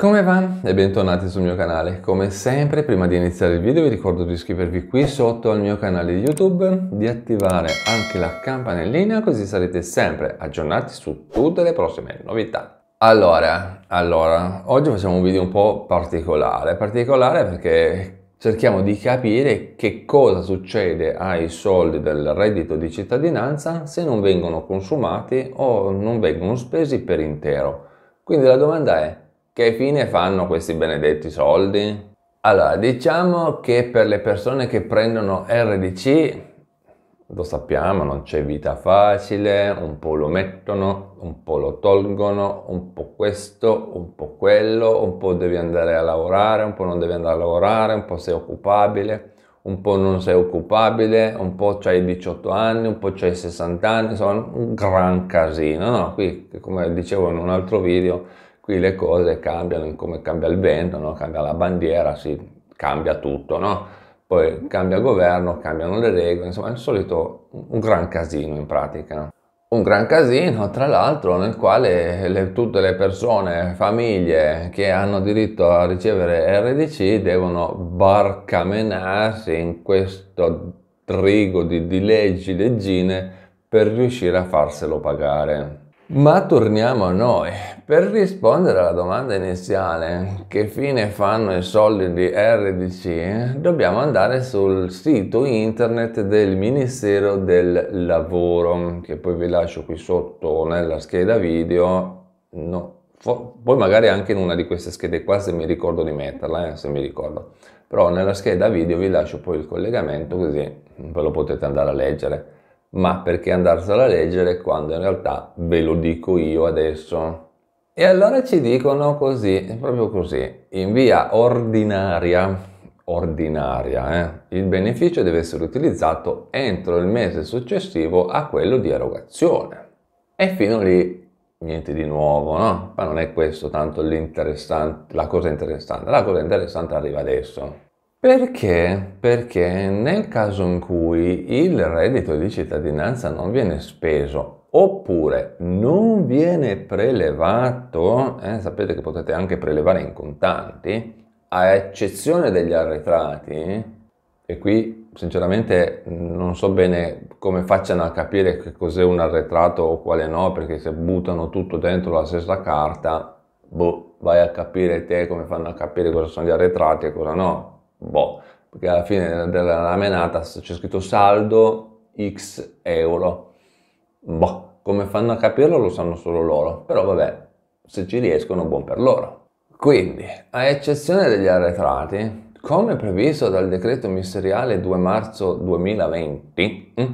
Come va? E bentornati sul mio canale. Come sempre, prima di iniziare il video vi ricordo di iscrivervi qui sotto al mio canale YouTube, di attivare anche la campanellina così sarete sempre aggiornati su tutte le prossime novità. Allora, allora, oggi facciamo un video un po' particolare, particolare perché cerchiamo di capire che cosa succede ai soldi del reddito di cittadinanza se non vengono consumati o non vengono spesi per intero. Quindi la domanda è che fine fanno questi benedetti soldi? Allora, diciamo che per le persone che prendono RDC, lo sappiamo, non c'è vita facile, un po' lo mettono, un po' lo tolgono, un po' questo, un po' quello, un po' devi andare a lavorare, un po' non devi andare a lavorare, un po' sei occupabile, un po' non sei occupabile, un po' hai 18 anni, un po' hai 60 anni, insomma un gran casino, no? Qui, come dicevo in un altro video, qui le cose cambiano come cambia il vento, no? cambia la bandiera, si cambia tutto, no? poi cambia governo, cambiano le regole, insomma è il solito un gran casino in pratica. No? Un gran casino, tra l'altro, nel quale le, tutte le persone, famiglie che hanno diritto a ricevere RDC devono barcamenarsi in questo trigo di, di leggi, leggine per riuscire a farselo pagare. Ma torniamo a noi. Per rispondere alla domanda iniziale, che fine fanno i soldi di RDC, dobbiamo andare sul sito internet del Ministero del Lavoro, che poi vi lascio qui sotto nella scheda video. No, poi magari anche in una di queste schede qua se mi ricordo di metterla, eh, se mi ricordo. Però nella scheda video vi lascio poi il collegamento così ve lo potete andare a leggere ma perché andarsela a leggere quando in realtà ve lo dico io adesso. E allora ci dicono così, proprio così, in via ordinaria, ordinaria, eh? il beneficio deve essere utilizzato entro il mese successivo a quello di erogazione. E fino lì niente di nuovo, no? Ma non è questo tanto la cosa interessante, la cosa interessante arriva adesso. Perché? Perché nel caso in cui il reddito di cittadinanza non viene speso oppure non viene prelevato, eh, sapete che potete anche prelevare in contanti, a eccezione degli arretrati, e qui sinceramente non so bene come facciano a capire che cos'è un arretrato o quale no, perché se buttano tutto dentro la stessa carta, boh, vai a capire te come fanno a capire cosa sono gli arretrati e cosa no boh, perché alla fine della ramenata c'è scritto saldo x euro, boh, come fanno a capirlo lo sanno solo loro, però vabbè, se ci riescono buon per loro. Quindi, a eccezione degli arretrati, come previsto dal decreto ministeriale 2 marzo 2020, mm,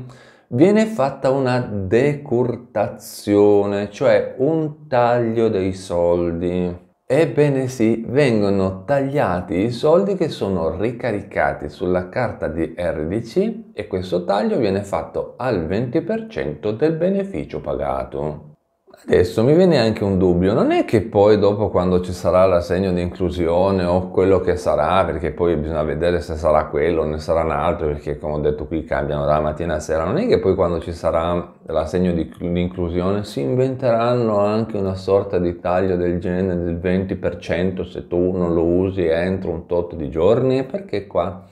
viene fatta una decurtazione, cioè un taglio dei soldi. Ebbene sì, vengono tagliati i soldi che sono ricaricati sulla carta di RDC e questo taglio viene fatto al 20% del beneficio pagato. Adesso mi viene anche un dubbio, non è che poi dopo quando ci sarà l'assegno di inclusione o quello che sarà, perché poi bisogna vedere se sarà quello o ne sarà un altro, perché come ho detto qui cambiano dalla mattina a sera, non è che poi quando ci sarà l'assegno di, di inclusione si inventeranno anche una sorta di taglio del genere del 20% se tu non lo usi entro un tot di giorni, perché qua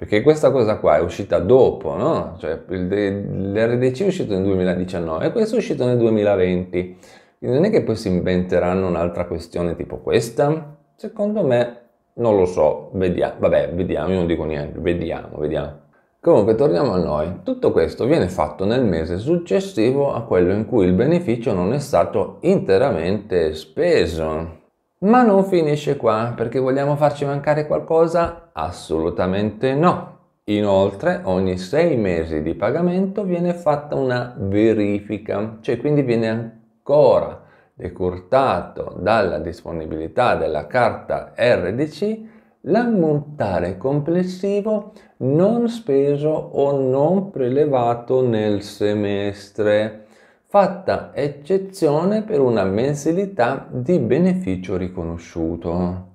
perché questa cosa qua è uscita dopo, no? Cioè l'RDC è uscito nel 2019 e questo è uscito nel 2020. Quindi non è che poi si inventeranno un'altra questione tipo questa? Secondo me non lo so, vediamo, vabbè, vediamo, io non dico niente, vediamo, vediamo. Comunque torniamo a noi, tutto questo viene fatto nel mese successivo a quello in cui il beneficio non è stato interamente speso. Ma non finisce qua, perché vogliamo farci mancare qualcosa? Assolutamente no. Inoltre ogni sei mesi di pagamento viene fatta una verifica, cioè quindi viene ancora decurtato dalla disponibilità della carta RDC l'ammontare complessivo non speso o non prelevato nel semestre, fatta eccezione per una mensilità di beneficio riconosciuto.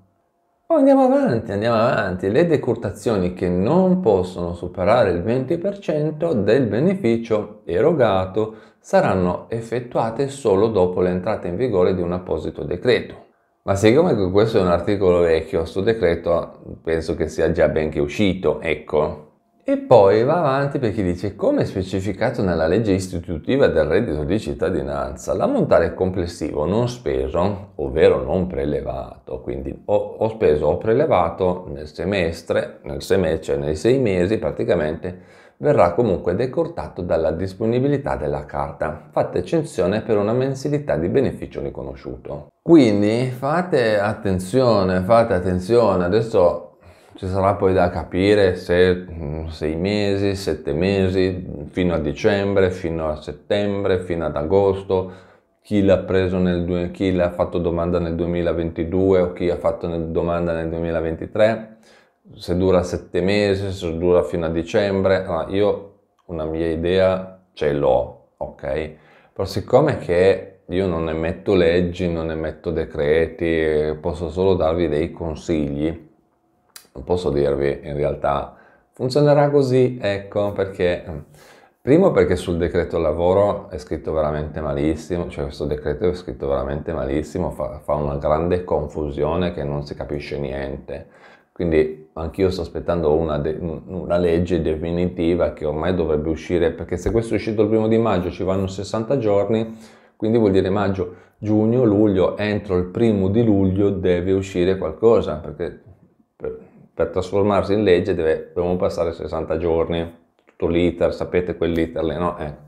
Poi oh, andiamo avanti, andiamo avanti. Le decurtazioni che non possono superare il 20% del beneficio erogato saranno effettuate solo dopo l'entrata in vigore di un apposito decreto. Ma siccome questo è un articolo vecchio, sto decreto penso che sia già ben benché uscito, ecco, e poi va avanti perché dice, come specificato nella legge istitutiva del reddito di cittadinanza, l'ammontare complessivo non speso, ovvero non prelevato, quindi ho, ho speso, o prelevato nel semestre, nel semestre, cioè nei sei mesi praticamente, verrà comunque decortato dalla disponibilità della carta, fatta eccezione per una mensilità di beneficio riconosciuto. Quindi fate attenzione, fate attenzione, adesso ci sarà poi da capire se mm, sei mesi, sette mesi, fino a dicembre, fino a settembre, fino ad agosto, chi l'ha preso nel chi l'ha fatto domanda nel 2022 o chi ha fatto domanda nel 2023, se dura sette mesi, se dura fino a dicembre. Allora, ah, io una mia idea ce l'ho, ok? Però siccome che io non emetto leggi, non emetto decreti, posso solo darvi dei consigli non posso dirvi in realtà funzionerà così, ecco, perché mm, primo perché sul decreto lavoro è scritto veramente malissimo, cioè questo decreto è scritto veramente malissimo, fa, fa una grande confusione che non si capisce niente. Quindi anch'io sto aspettando una, de- una, legge definitiva che ormai dovrebbe uscire, perché se questo è uscito il primo di maggio ci vanno 60 giorni, quindi vuol dire maggio, giugno, luglio, entro il primo di luglio deve uscire qualcosa, perché per trasformarsi in legge deve, dobbiamo passare 60 giorni, tutto l'iter, sapete quell'iter lì, no? Ecco.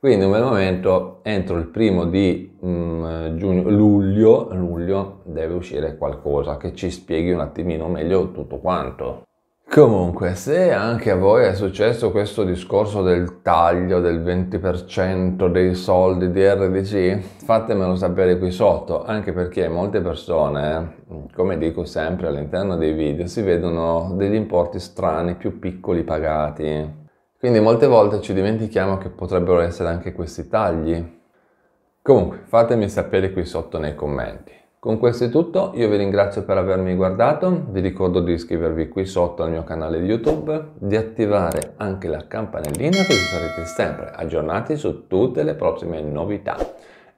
Quindi un bel momento, entro il primo di mh, mm, giugno, luglio, luglio deve uscire qualcosa che ci spieghi un attimino meglio tutto quanto. Comunque, se anche a voi è successo questo discorso del taglio del 20% dei soldi di RDC, fatemelo sapere qui sotto, anche perché molte persone, come dico sempre all'interno dei video, si vedono degli importi strani più piccoli pagati. Quindi molte volte ci dimentichiamo che potrebbero essere anche questi tagli. Comunque, fatemi sapere qui sotto nei commenti. Con questo è tutto, io vi ringrazio per avermi guardato, vi ricordo di iscrivervi qui sotto al mio canale YouTube, di attivare anche la campanellina così sarete sempre aggiornati su tutte le prossime novità.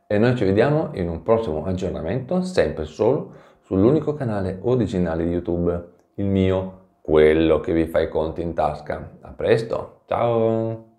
E noi ci vediamo in un prossimo aggiornamento, sempre solo sull'unico canale originale di YouTube, il mio, quello che vi fa i conti in tasca. A presto, ciao!